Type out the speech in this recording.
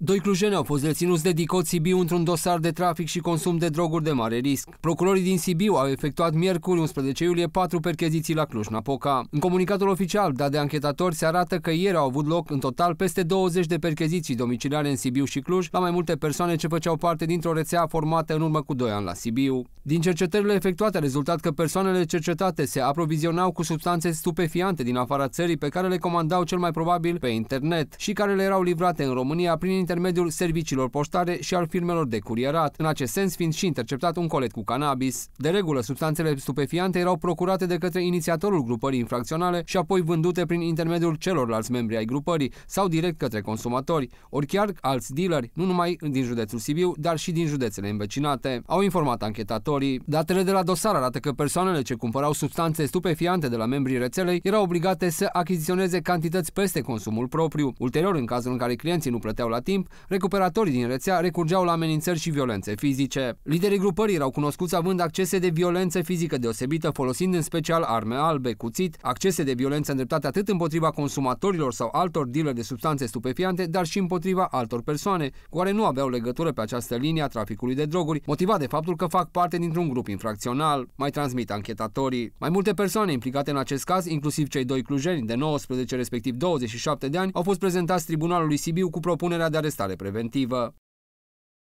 Doi clujeni au fost reținuți de Dicot Sibiu într-un dosar de trafic și consum de droguri de mare risc. Procurorii din Sibiu au efectuat miercuri 11 iulie patru percheziții la Cluj-Napoca. În comunicatul oficial dat de anchetatori se arată că ieri au avut loc în total peste 20 de percheziții domiciliare în Sibiu și Cluj la mai multe persoane ce făceau parte dintr-o rețea formată în urmă cu 2 ani la Sibiu. Din cercetările efectuate a rezultat că persoanele cercetate se aprovizionau cu substanțe stupefiante din afara țării pe care le comandau cel mai probabil pe internet și care le erau livrate în România prin intermediul serviciilor poștare și al firmelor de curierat, în acest sens fiind și interceptat un colet cu cannabis. De regulă, substanțele stupefiante erau procurate de către inițiatorul grupării infracționale și apoi vândute prin intermediul celorlalți membri ai grupării sau direct către consumatori, ori chiar alți dealeri, nu numai din județul Sibiu, dar și din județele învecinate. Au informat anchetatorii. Datele de la dosar arată că persoanele ce cumpărau substanțe stupefiante de la membrii rețelei erau obligate să achiziționeze cantități peste consumul propriu. Ulterior, în cazul în care clienții nu plăteau la timp, timp, recuperatorii din rețea recurgeau la amenințări și violențe fizice. Liderii grupării erau cunoscuți având accese de violență fizică deosebită, folosind în special arme albe, cuțit, accese de violență îndreptate atât împotriva consumatorilor sau altor dealeri de substanțe stupefiante, dar și împotriva altor persoane, care nu aveau legătură pe această linie a traficului de droguri, motivat de faptul că fac parte dintr-un grup infracțional, mai transmit anchetatorii. Mai multe persoane implicate în acest caz, inclusiv cei doi clujeni de 19 respectiv 27 de ani, au fost prezentați tribunalului Sibiu cu propunerea de a arestare preventivă.